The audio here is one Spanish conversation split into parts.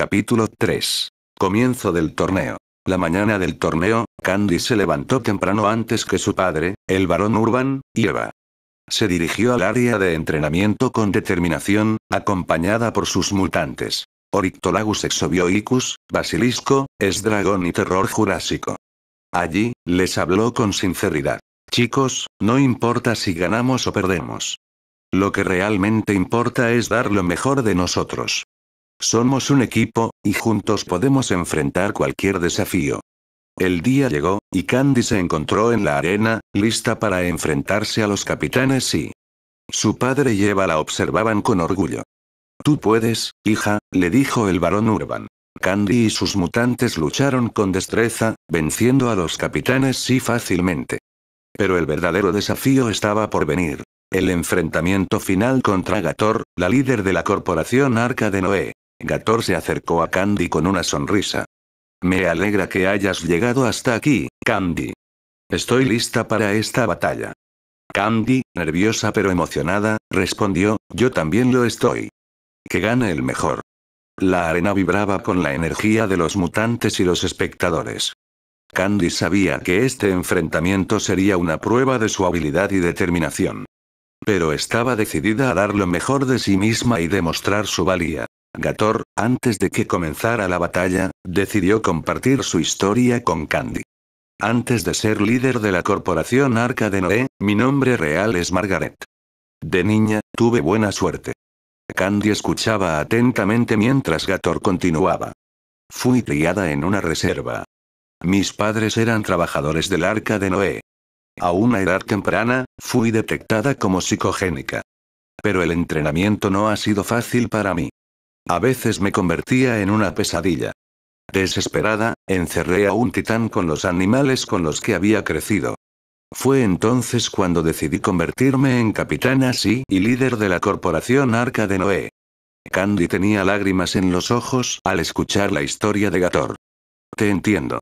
Capítulo 3. Comienzo del torneo. La mañana del torneo, Candy se levantó temprano antes que su padre, el varón Urban, y Eva. Se dirigió al área de entrenamiento con determinación, acompañada por sus mutantes. Orictolagus exobioicus, basilisco, es dragón y terror jurásico. Allí, les habló con sinceridad. Chicos, no importa si ganamos o perdemos. Lo que realmente importa es dar lo mejor de nosotros. Somos un equipo, y juntos podemos enfrentar cualquier desafío. El día llegó, y Candy se encontró en la arena, lista para enfrentarse a los capitanes y... Su padre y Eva la observaban con orgullo. Tú puedes, hija, le dijo el barón Urban. Candy y sus mutantes lucharon con destreza, venciendo a los capitanes y fácilmente. Pero el verdadero desafío estaba por venir. El enfrentamiento final contra Gator, la líder de la corporación Arca de Noé. Gator se acercó a Candy con una sonrisa. Me alegra que hayas llegado hasta aquí, Candy. Estoy lista para esta batalla. Candy, nerviosa pero emocionada, respondió, yo también lo estoy. Que gane el mejor. La arena vibraba con la energía de los mutantes y los espectadores. Candy sabía que este enfrentamiento sería una prueba de su habilidad y determinación. Pero estaba decidida a dar lo mejor de sí misma y demostrar su valía. Gator, antes de que comenzara la batalla, decidió compartir su historia con Candy. Antes de ser líder de la corporación Arca de Noé, mi nombre real es Margaret. De niña, tuve buena suerte. Candy escuchaba atentamente mientras Gator continuaba. Fui criada en una reserva. Mis padres eran trabajadores del Arca de Noé. A una edad temprana, fui detectada como psicogénica. Pero el entrenamiento no ha sido fácil para mí. A veces me convertía en una pesadilla. Desesperada, encerré a un titán con los animales con los que había crecido. Fue entonces cuando decidí convertirme en capitán así y líder de la corporación Arca de Noé. Candy tenía lágrimas en los ojos al escuchar la historia de Gator. Te entiendo.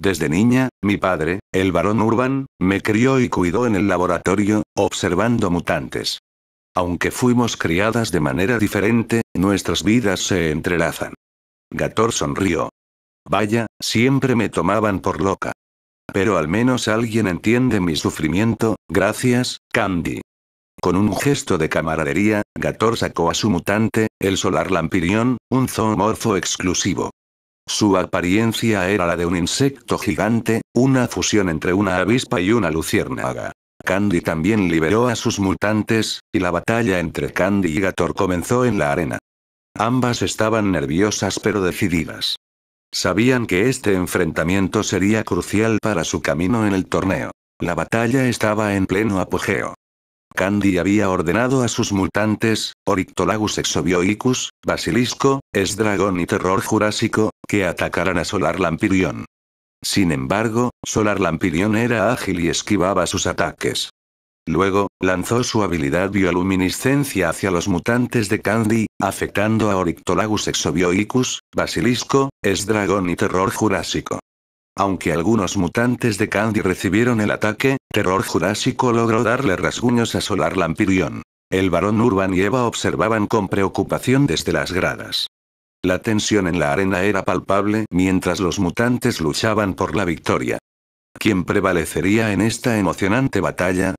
Desde niña, mi padre, el barón Urban, me crió y cuidó en el laboratorio, observando mutantes. Aunque fuimos criadas de manera diferente, nuestras vidas se entrelazan. Gator sonrió. Vaya, siempre me tomaban por loca. Pero al menos alguien entiende mi sufrimiento, gracias, Candy. Con un gesto de camaradería, Gator sacó a su mutante, el Solar Lampirión, un zoomorfo exclusivo. Su apariencia era la de un insecto gigante, una fusión entre una avispa y una luciérnaga. Candy también liberó a sus mutantes, y la batalla entre Candy y Gator comenzó en la arena. Ambas estaban nerviosas pero decididas. Sabían que este enfrentamiento sería crucial para su camino en el torneo. La batalla estaba en pleno apogeo. Candy había ordenado a sus mutantes, Orictolagus exobioicus, Basilisco, Esdragón y Terror Jurásico, que atacaran a Solar Lampirion. Sin embargo, Solar Lampirion era ágil y esquivaba sus ataques. Luego, lanzó su habilidad bioluminiscencia hacia los mutantes de Candy, afectando a Orictolagus exobioicus, Basilisco, Esdragón y Terror Jurásico. Aunque algunos mutantes de Candy recibieron el ataque, Terror Jurásico logró darle rasguños a Solar Lampirion. El varón Urban y Eva observaban con preocupación desde las gradas. La tensión en la arena era palpable mientras los mutantes luchaban por la victoria. ¿Quién prevalecería en esta emocionante batalla?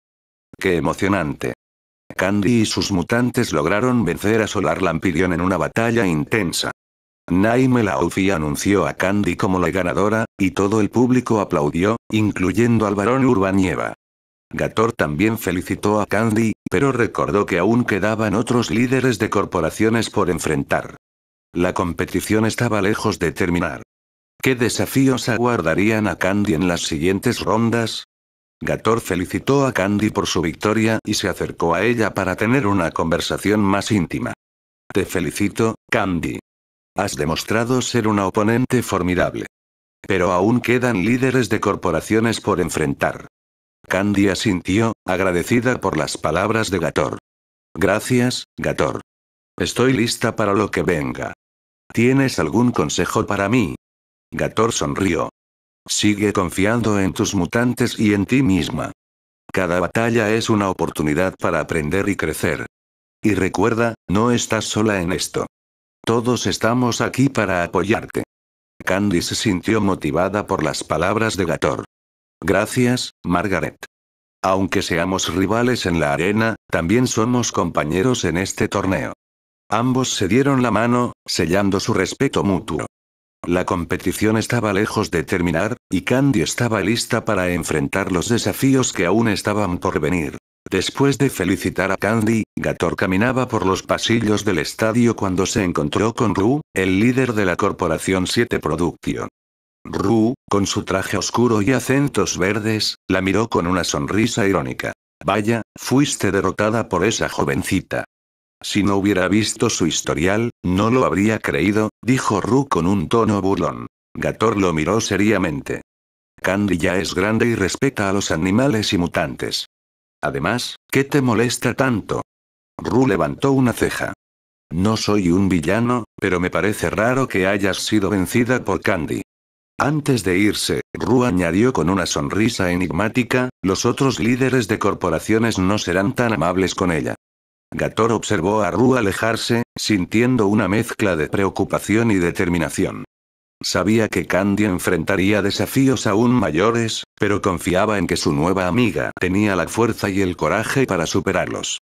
¡Qué emocionante! Candy y sus mutantes lograron vencer a Solar Lampirion en una batalla intensa. Naime Laufi anunció a Candy como la ganadora, y todo el público aplaudió, incluyendo al varón Urbanieva. Gator también felicitó a Candy, pero recordó que aún quedaban otros líderes de corporaciones por enfrentar. La competición estaba lejos de terminar. ¿Qué desafíos aguardarían a Candy en las siguientes rondas? Gator felicitó a Candy por su victoria y se acercó a ella para tener una conversación más íntima. Te felicito, Candy. Has demostrado ser una oponente formidable. Pero aún quedan líderes de corporaciones por enfrentar. Candy asintió, agradecida por las palabras de Gator. Gracias, Gator. Estoy lista para lo que venga. ¿Tienes algún consejo para mí? Gator sonrió. Sigue confiando en tus mutantes y en ti misma. Cada batalla es una oportunidad para aprender y crecer. Y recuerda, no estás sola en esto. Todos estamos aquí para apoyarte. Candy se sintió motivada por las palabras de Gator. Gracias, Margaret. Aunque seamos rivales en la arena, también somos compañeros en este torneo. Ambos se dieron la mano, sellando su respeto mutuo. La competición estaba lejos de terminar, y Candy estaba lista para enfrentar los desafíos que aún estaban por venir. Después de felicitar a Candy, Gator caminaba por los pasillos del estadio cuando se encontró con Ru, el líder de la corporación 7 Production. Ru, con su traje oscuro y acentos verdes, la miró con una sonrisa irónica. Vaya, fuiste derrotada por esa jovencita. Si no hubiera visto su historial, no lo habría creído, dijo Ru con un tono burlón. Gator lo miró seriamente. Candy ya es grande y respeta a los animales y mutantes. Además, ¿qué te molesta tanto? Ru levantó una ceja. No soy un villano, pero me parece raro que hayas sido vencida por Candy. Antes de irse, Ru añadió con una sonrisa enigmática, los otros líderes de corporaciones no serán tan amables con ella. Gator observó a Ru alejarse, sintiendo una mezcla de preocupación y determinación. Sabía que Candy enfrentaría desafíos aún mayores, pero confiaba en que su nueva amiga tenía la fuerza y el coraje para superarlos.